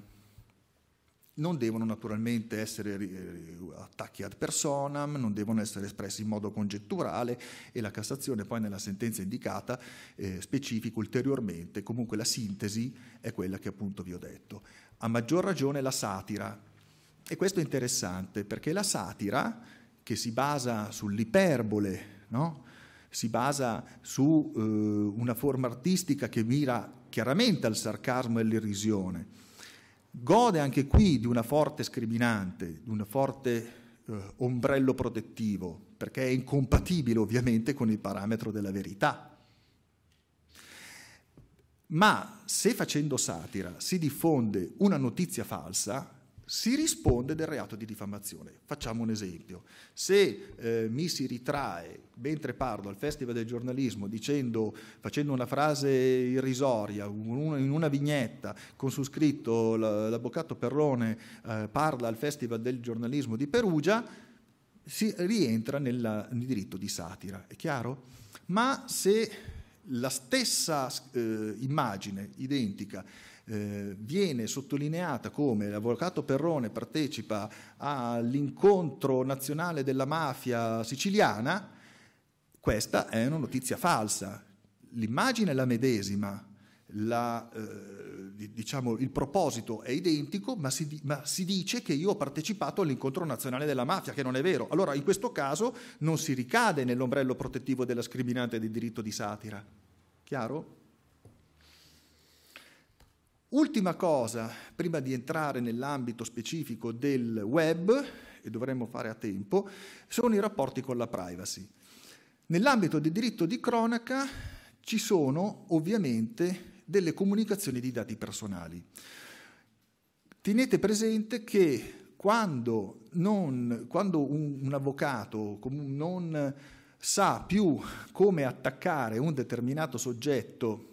Non devono naturalmente essere eh, attacchi ad personam, non devono essere espressi in modo congetturale e la Cassazione poi nella sentenza indicata eh, specifica ulteriormente, comunque la sintesi è quella che appunto vi ho detto. A maggior ragione la satira, e questo è interessante perché la satira, che si basa sull'iperbole, no? si basa su eh, una forma artistica che mira chiaramente al sarcasmo e all'irrisione. Gode anche qui di una forte scriminante, di un forte eh, ombrello protettivo, perché è incompatibile ovviamente con il parametro della verità. Ma se facendo satira si diffonde una notizia falsa, si risponde del reato di diffamazione. Facciamo un esempio. Se eh, mi si ritrae mentre parlo al Festival del giornalismo dicendo, facendo una frase irrisoria un, in una vignetta con su scritto l'avvocato Perrone eh, parla al Festival del giornalismo di Perugia, si rientra nella, nel diritto di satira, è chiaro? Ma se la stessa eh, immagine identica eh, viene sottolineata come l'avvocato Perrone partecipa all'incontro nazionale della mafia siciliana, questa è una notizia falsa. L'immagine è la medesima, la, eh, diciamo, il proposito è identico, ma si, ma si, dice che io ho partecipato all'incontro nazionale della mafia, che non è vero. Allora, in questo caso non si ricade nell'ombrello protettivo della scriminante di diritto di satira. Chiaro? Ultima cosa, prima di entrare nell'ambito specifico del web, e dovremmo fare a tempo, sono i rapporti con la privacy. Nell'ambito del diritto di cronaca ci sono ovviamente delle comunicazioni di dati personali. Tenete presente che quando, non, quando un, un avvocato non sa più come attaccare un determinato soggetto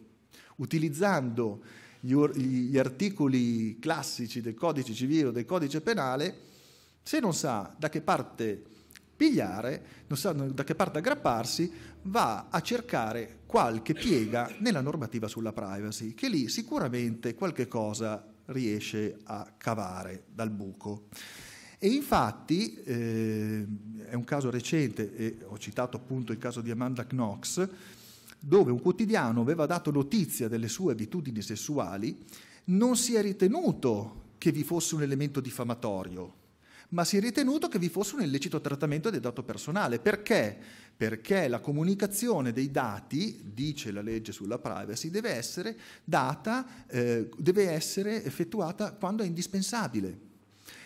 utilizzando gli articoli classici del codice civile o del codice penale, se non sa da che parte pigliare, non sa da che parte aggrapparsi, va a cercare qualche piega nella normativa sulla privacy, che lì sicuramente qualche cosa riesce a cavare dal buco. E infatti eh, è un caso recente, e ho citato appunto il caso di Amanda Knox, dove un quotidiano aveva dato notizia delle sue abitudini sessuali, non si è ritenuto che vi fosse un elemento diffamatorio, ma si è ritenuto che vi fosse un illecito trattamento del dato personale. Perché? Perché la comunicazione dei dati, dice la legge sulla privacy, deve essere data, eh, deve essere effettuata quando è indispensabile.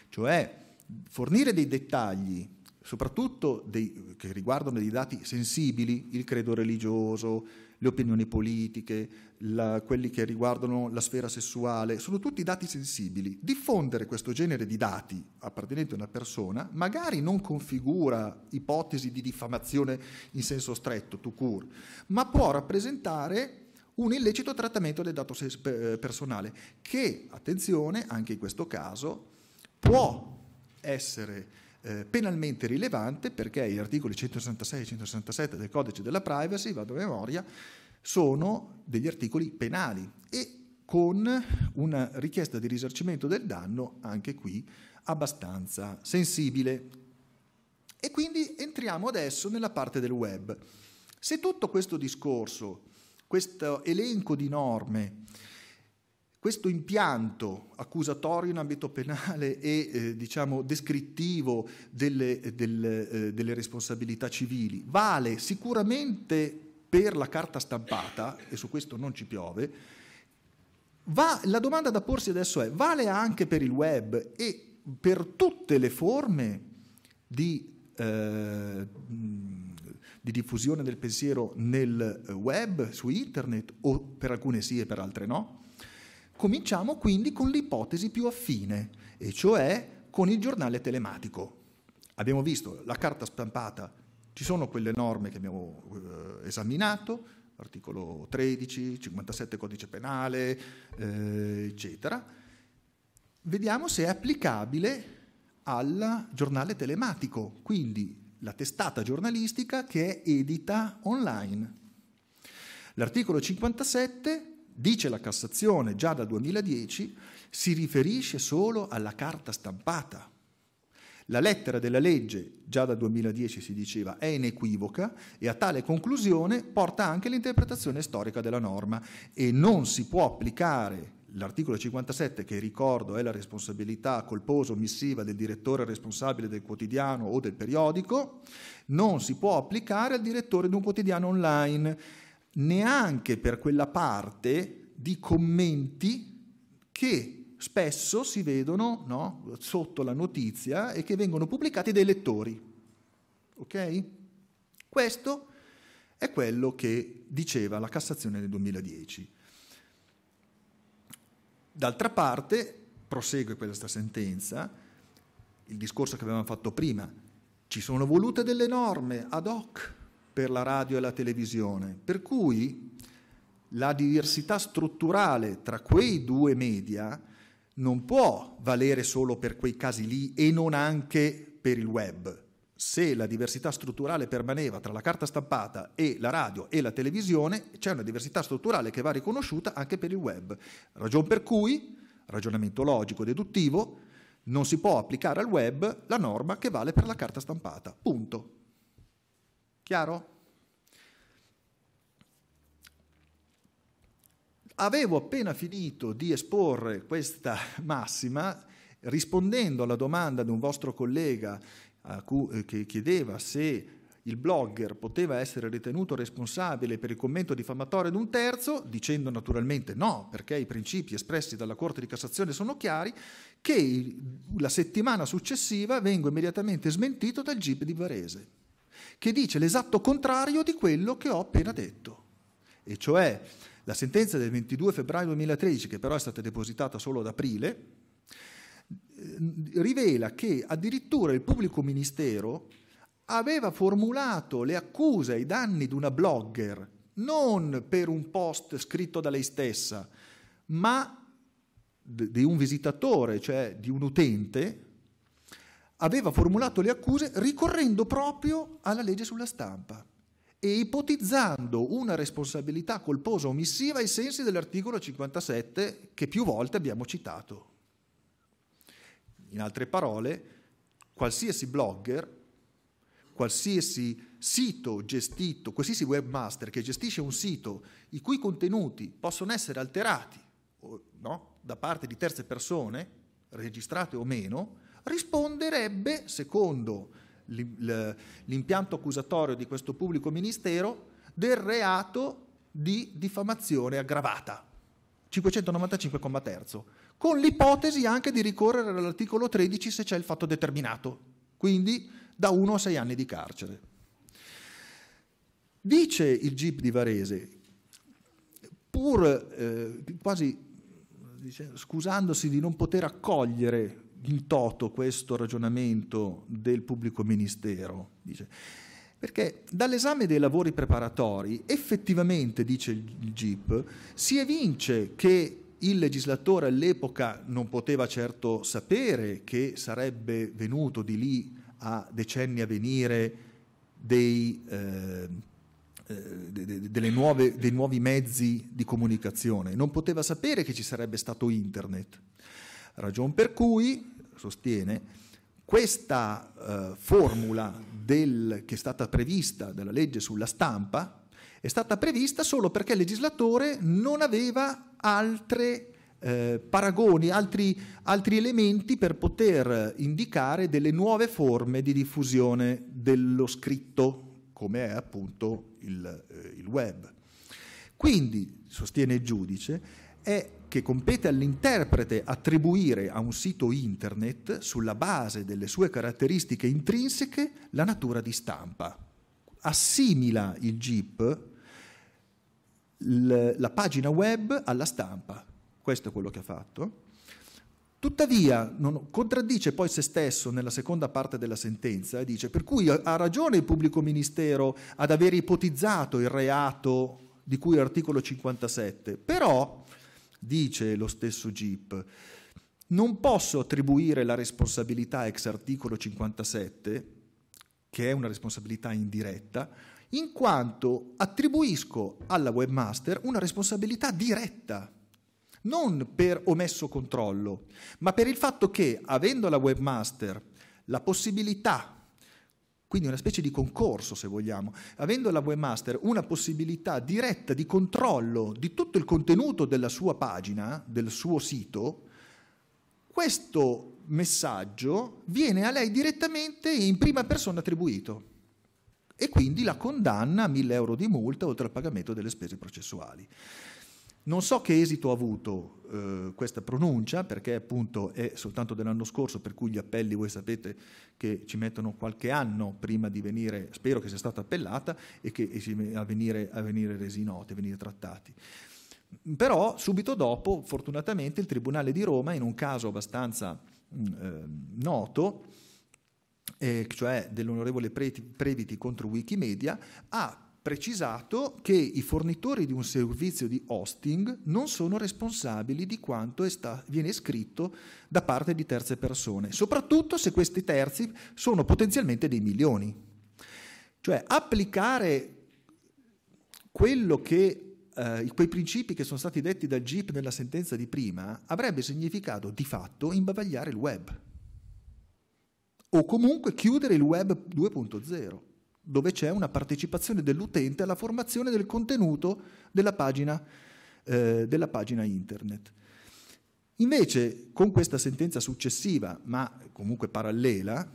Cioè fornire dei dettagli soprattutto dei, che riguardano dei dati sensibili, il credo religioso, le opinioni politiche, la, quelli che riguardano la sfera sessuale, sono tutti dati sensibili. Diffondere questo genere di dati appartenenti a una persona magari non configura ipotesi di diffamazione in senso stretto, to cure, ma può rappresentare un illecito trattamento del dato personale che, attenzione, anche in questo caso può essere eh, penalmente rilevante perché gli articoli 166 e 167 del codice della privacy, vado a memoria, sono degli articoli penali e con una richiesta di risarcimento del danno anche qui abbastanza sensibile. E quindi entriamo adesso nella parte del web. Se tutto questo discorso, questo elenco di norme questo impianto accusatorio in ambito penale e eh, diciamo, descrittivo delle, eh, del, eh, delle responsabilità civili vale sicuramente per la carta stampata, e su questo non ci piove, Va, la domanda da porsi adesso è, vale anche per il web e per tutte le forme di, eh, di, diffusione del pensiero nel web, su internet, o per alcune sì e per altre no? Cominciamo quindi con l'ipotesi più affine, e cioè con il giornale telematico. Abbiamo visto la carta stampata, ci sono quelle norme che abbiamo eh, esaminato, articolo 13, 57 codice penale, eh, eccetera. Vediamo se è applicabile al giornale telematico, quindi la testata giornalistica che è edita online. L'articolo 57 dice la Cassazione già dal 2010, si riferisce solo alla carta stampata. La lettera della legge, già dal 2010 si diceva, è inequivoca e a tale conclusione porta anche l'interpretazione storica della norma e non si può applicare l'articolo 57 che ricordo è la responsabilità colposa omissiva del direttore responsabile del quotidiano o del periodico, non si può applicare al direttore di un quotidiano online neanche per quella parte di commenti che spesso si vedono no, sotto la notizia e che vengono pubblicati dai lettori. Ok? Questo è quello che diceva la Cassazione nel 2010. D'altra parte, prosegue questa sentenza, il discorso che avevamo fatto prima, ci sono volute delle norme ad hoc per la radio e la televisione. Per cui la diversità strutturale tra quei due media non può valere solo per quei casi lì e non anche per il web. Se la diversità strutturale permaneva tra la carta stampata e la radio e la televisione, c'è una diversità strutturale che va riconosciuta anche per il web. Ragion per cui, ragionamento logico, deduttivo, non si può applicare al web la norma che vale per la carta stampata. Punto. Chiaro? Avevo appena finito di esporre questa (laughs) massima rispondendo alla domanda di un vostro collega eh, che chiedeva se il blogger poteva essere ritenuto responsabile per il commento diffamatorio di un terzo, dicendo naturalmente no, perché i principi espressi dalla Corte di Cassazione sono chiari, che la settimana successiva vengo immediatamente smentito dal GIP di Varese che dice l'esatto contrario di quello che ho appena detto. E cioè la sentenza del 22 febbraio 2013, che però è stata depositata solo ad aprile, eh, rivela che addirittura il pubblico ministero aveva formulato le accuse ai danni di una blogger non per un post scritto da lei stessa, ma di un visitatore, cioè di un utente, aveva formulato le accuse ricorrendo proprio alla legge sulla stampa e ipotizzando una responsabilità colposa omissiva ai sensi dell'articolo 57 che più volte abbiamo citato. In altre parole, qualsiasi blogger, qualsiasi sito gestito, qualsiasi webmaster che gestisce un sito i cui contenuti possono essere alterati no, da parte di terze persone, registrate o meno, risponderebbe, secondo l'impianto accusatorio di questo pubblico ministero, del reato di diffamazione aggravata. 595,3, con l'ipotesi anche di ricorrere all'articolo 13 se c'è il fatto determinato, quindi da 1 a 6 anni di carcere. Dice il GIP di Varese, pur eh, quasi dice, scusandosi di non poter accogliere in toto questo ragionamento del pubblico ministero. Dice. Perché dall'esame dei lavori preparatori effettivamente, dice il GIP, si evince che il legislatore all'epoca non poteva certo sapere che sarebbe venuto di lì a decenni a venire dei, eh, eh nuove, dei nuovi mezzi di comunicazione, non poteva sapere che ci sarebbe stato internet. Ragion per cui sostiene, questa eh, formula del, che è stata prevista dalla legge sulla stampa è stata prevista solo perché il legislatore non aveva altri eh, paragoni, altri, altri, elementi per poter indicare delle nuove forme di diffusione dello scritto, come è appunto il, eh, il web. Quindi, sostiene il giudice, è che compete all'interprete attribuire a un sito internet, sulla base delle sue caratteristiche intrinseche, la natura di stampa. Assimila il GIP la pagina web alla stampa. Questo è quello che ha fatto. Tuttavia, contraddice poi se stesso nella seconda parte della sentenza e eh, dice per cui ha ragione il pubblico ministero ad aver ipotizzato il reato di cui l'articolo 57, però dice lo stesso GIP, non posso attribuire la responsabilità ex articolo 57, che è una responsabilità indiretta, in quanto attribuisco alla webmaster una responsabilità diretta, non per omesso controllo, ma per il fatto che, avendo la webmaster la possibilità quindi una specie di concorso se vogliamo, avendo la webmaster una possibilità diretta di controllo di tutto il contenuto della sua pagina, del suo sito, questo messaggio viene a lei direttamente in prima persona attribuito e quindi la condanna a 1000 euro di multa oltre al pagamento delle spese processuali. Non so che esito ha avuto eh, questa pronuncia, perché appunto è soltanto dell'anno scorso, per cui gli appelli voi sapete che ci mettono qualche anno prima di venire, spero che sia stata appellata e che e a, venire, a venire resi noti, a venire trattati. Però subito dopo, fortunatamente, il Tribunale di Roma, in un caso abbastanza mm, eh, noto, eh, cioè dell'onorevole Previti contro Wikimedia, ha precisato che i fornitori di un servizio di hosting non sono responsabili di quanto sta, viene scritto da parte di terze persone, soprattutto se questi terzi sono potenzialmente dei milioni. Cioè applicare quello che Uh, quei principi che sono stati detti da GIP nella sentenza di prima avrebbe significato di fatto imbavagliare il web o comunque chiudere il web 2.0 dove c'è una partecipazione dell'utente alla formazione del contenuto della pagina, eh, della pagina internet. Invece, con questa sentenza successiva, ma comunque parallela,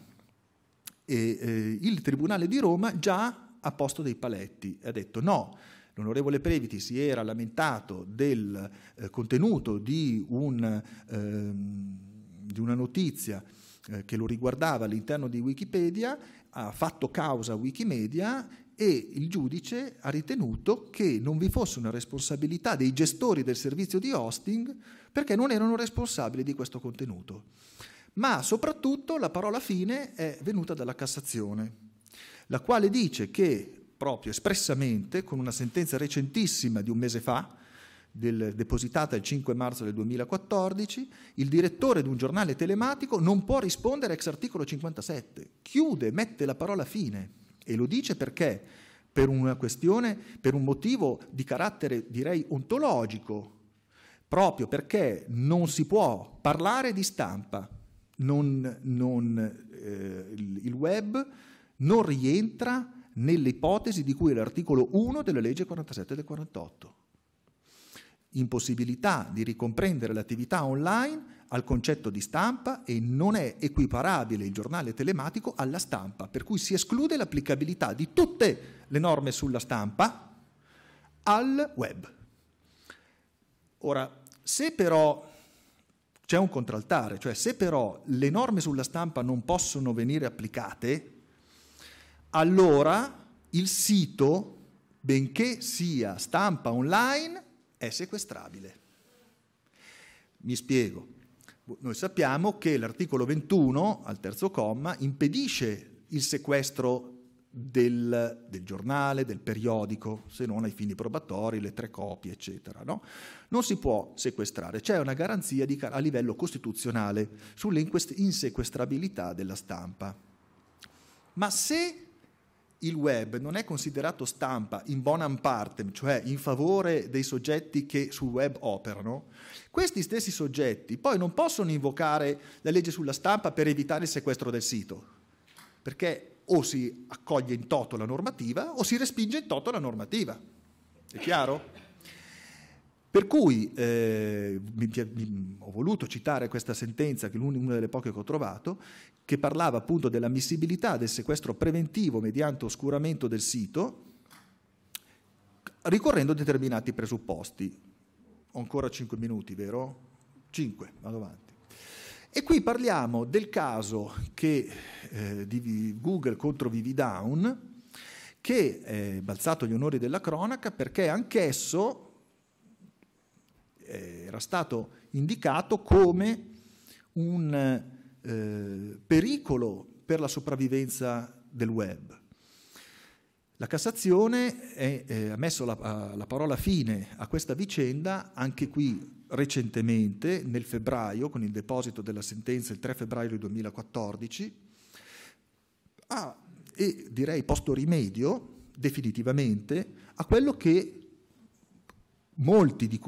eh, eh, il Tribunale di Roma già ha posto dei paletti e ha detto no, l'onorevole Previti si era lamentato del eh, contenuto di, un, ehm, di, una notizia eh, che lo riguardava all'interno di Wikipedia ha fatto causa a Wikimedia e il giudice ha ritenuto che non vi fosse una responsabilità dei gestori del servizio di hosting perché non erano responsabili di questo contenuto. Ma soprattutto la parola fine è venuta dalla Cassazione, la quale dice che proprio espressamente, con una sentenza recentissima di un mese fa, del, depositata il 5 marzo del 2014, il direttore di un giornale telematico non può rispondere ex articolo 57. Chiude, mette la parola fine e lo dice perché? Per una questione, per un motivo di carattere direi ontologico, proprio perché non si può parlare di stampa, non, non, eh, il web non rientra nelle ipotesi di cui è l'articolo 1 della legge 47 del 48 impossibilità di ricomprendere l'attività online al concetto di stampa e non è equiparabile il giornale telematico alla stampa, per cui si esclude l'applicabilità di tutte le norme sulla stampa al web. Ora, se però c'è un contraltare, cioè se però le norme sulla stampa non possono venire applicate, allora il sito, benché sia stampa online, è sequestrabile. Mi spiego. Noi sappiamo che l'articolo 21, al terzo comma, impedisce il sequestro del, del, giornale, del periodico, se non ai fini probatori, le tre copie, eccetera. No? Non si può sequestrare, c'è una garanzia di, a livello costituzionale sull'insequestrabilità della stampa. Ma se il web non è considerato stampa in bonam partem, cioè in favore dei soggetti che sul web operano, questi stessi soggetti poi non possono invocare la legge sulla stampa per evitare il sequestro del sito, perché o si accoglie in toto la normativa o si respinge in toto la normativa. È chiaro? Per cui eh, mi, mi, ho voluto citare questa sentenza, che è una delle poche che ho trovato, che parlava appunto dell'ammissibilità del sequestro preventivo mediante oscuramento del sito, ricorrendo a determinati presupposti. Ho ancora 5 minuti, vero? 5, vado avanti. E qui parliamo del caso che, eh, di Google contro Vividown, che è balzato agli onori della cronaca perché anch'esso eh, era stato indicato come un eh, pericolo per la sopravvivenza del web. La Cassazione è, eh, ha messo la, la, parola fine a questa vicenda anche qui recentemente, nel febbraio, con il deposito della sentenza il 3 febbraio 2014, ah, e direi posto rimedio definitivamente a quello che molti di,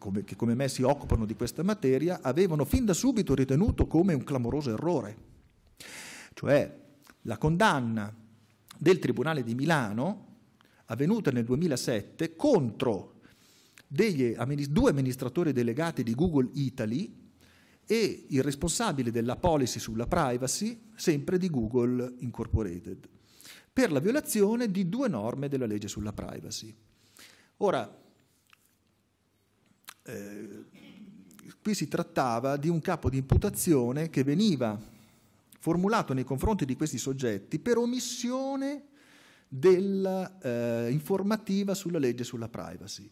come, che come me si occupano di questa materia, avevano fin da subito ritenuto come un clamoroso errore. Cioè la condanna del Tribunale di Milano, avvenuta nel 2007, contro degli, due amministratori delegati di Google Italy e il responsabile della policy sulla privacy, sempre di Google Incorporated, per la violazione di due norme della legge sulla privacy. Ora, eh, qui si trattava di un capo di imputazione che veniva formulato nei confronti di questi soggetti per omissione dell'informativa eh, sulla legge sulla privacy.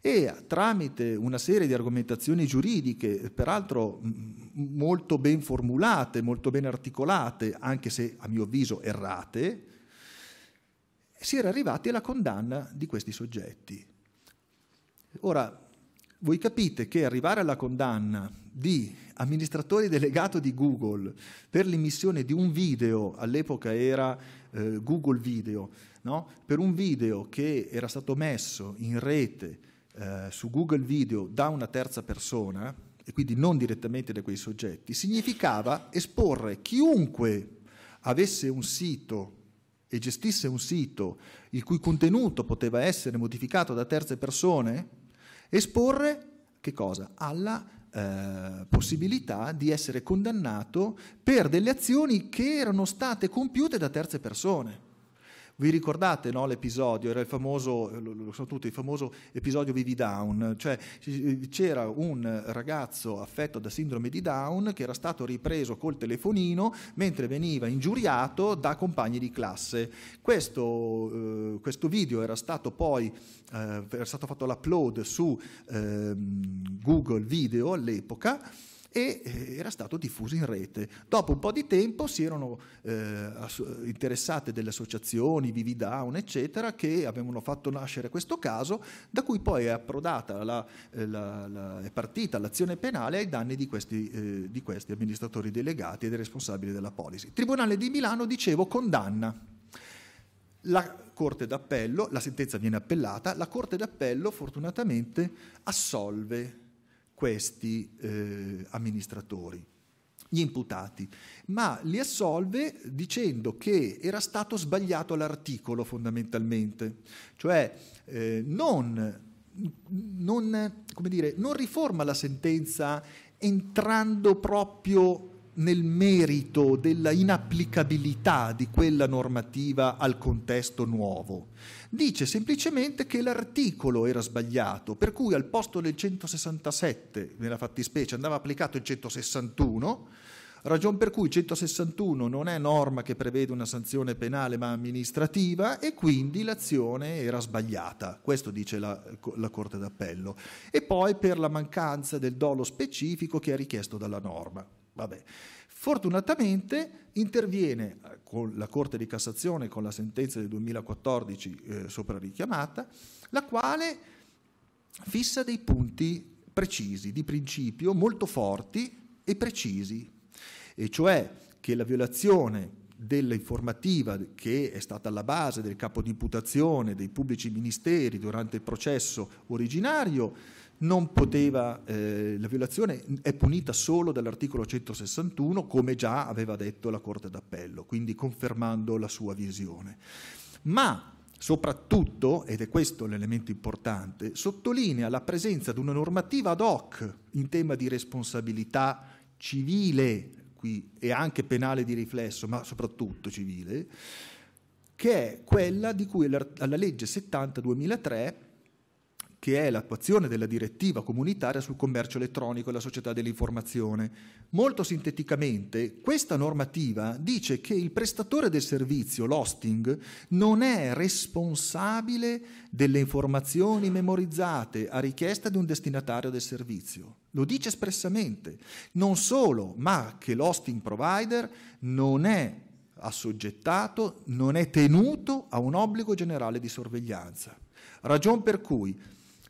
E eh, tramite una serie di argomentazioni giuridiche, peraltro mm, molto ben formulate, molto ben articolate, anche se a mio avviso errate, si era arrivati alla condanna di questi soggetti. Ora, voi capite che arrivare alla condanna di amministratore delegato di Google per l'emissione di un video, all'epoca era eh, Google Video, no? per un video che era stato messo in rete eh, su Google Video da una terza persona, e quindi non direttamente da quei soggetti, significava esporre chiunque avesse un sito e gestisse un sito il cui contenuto poteva essere modificato da terze persone Esporre che cosa? Alla eh, possibilità di essere condannato per delle azioni che erano state compiute da terze persone. Vi ricordate no, l'episodio, era il famoso, lo so tutti, il famoso episodio Vivi Down, cioè c'era un ragazzo affetto da sindrome di Down che era stato ripreso col telefonino mentre veniva ingiuriato da compagni di classe. Questo, eh, questo video era stato poi eh, era stato fatto l'upload su eh, Google Video all'epoca e eh, era stato diffuso in rete. Dopo un po' di tempo si erano eh, interessate delle associazioni, Vivi Down, eccetera, che avevano fatto nascere questo caso, da cui poi è approdata, la, eh, la, la, è partita l'azione penale ai danni di questi, eh, di questi amministratori delegati e dei responsabili della policy. Tribunale di Milano, dicevo, condanna. La Corte d'Appello, la sentenza viene appellata, la Corte d'Appello fortunatamente assolve questi eh, amministratori, gli imputati, ma li assolve dicendo che era stato sbagliato l'articolo fondamentalmente, cioè eh, non, non, dire, non riforma la sentenza entrando proprio nel merito della inapplicabilità di quella normativa al contesto nuovo. Dice semplicemente che l'articolo era sbagliato, per cui al posto del 167, nella fattispecie, andava applicato il 161, ragion per cui il 161 non è norma che prevede una sanzione penale ma amministrativa e quindi l'azione era sbagliata, questo dice la, la Corte d'Appello, e poi per la mancanza del dolo specifico che è richiesto dalla norma. Vabbè. Fortunatamente interviene eh, con la Corte di Cassazione con la sentenza del 2014 eh, sopra richiamata, la quale fissa dei punti precisi, di principio, molto forti e precisi, e cioè che la violazione dell'informativa che è stata alla base del capo di imputazione dei pubblici ministeri durante il processo originario non poteva, eh, la violazione è punita solo dall'articolo 161, come già aveva detto la Corte d'Appello, quindi confermando la sua visione. Ma soprattutto, ed è questo l'elemento importante, sottolinea la presenza di una normativa ad hoc in tema di responsabilità civile qui, e anche penale di riflesso, ma soprattutto civile, che è quella di cui alla legge 70 2003 che è l'attuazione della direttiva comunitaria sul commercio elettronico e la società dell'informazione. Molto sinteticamente, questa normativa dice che il prestatore del servizio, l'hosting, non è responsabile delle informazioni memorizzate a richiesta di un destinatario del servizio. Lo dice espressamente. Non solo, ma che l'hosting provider non è assoggettato, non è tenuto a un obbligo generale di sorveglianza. Ragion per cui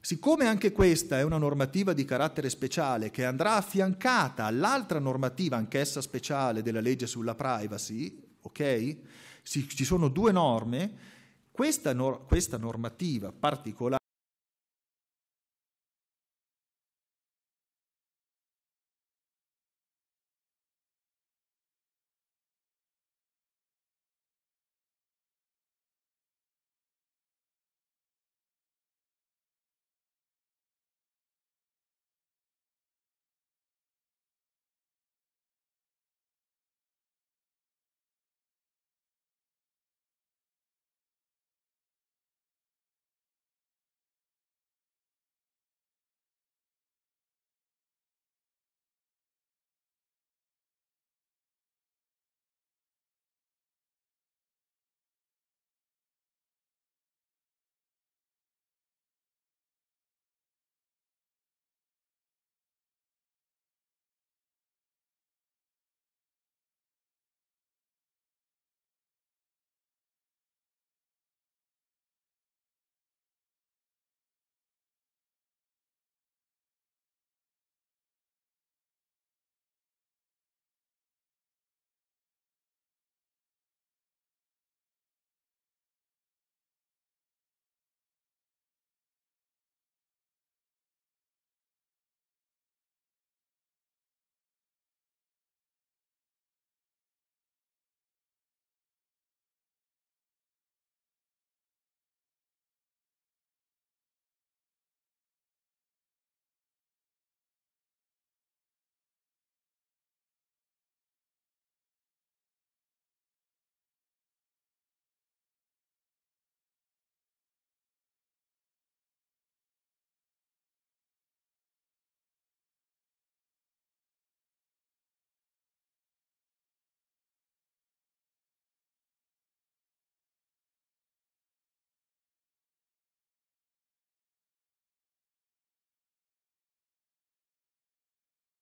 Siccome anche questa è una normativa di carattere speciale che andrà affiancata all'altra normativa, anch'essa speciale, della legge sulla privacy, ok? ci sono due norme, questa, nor- questa normativa particolare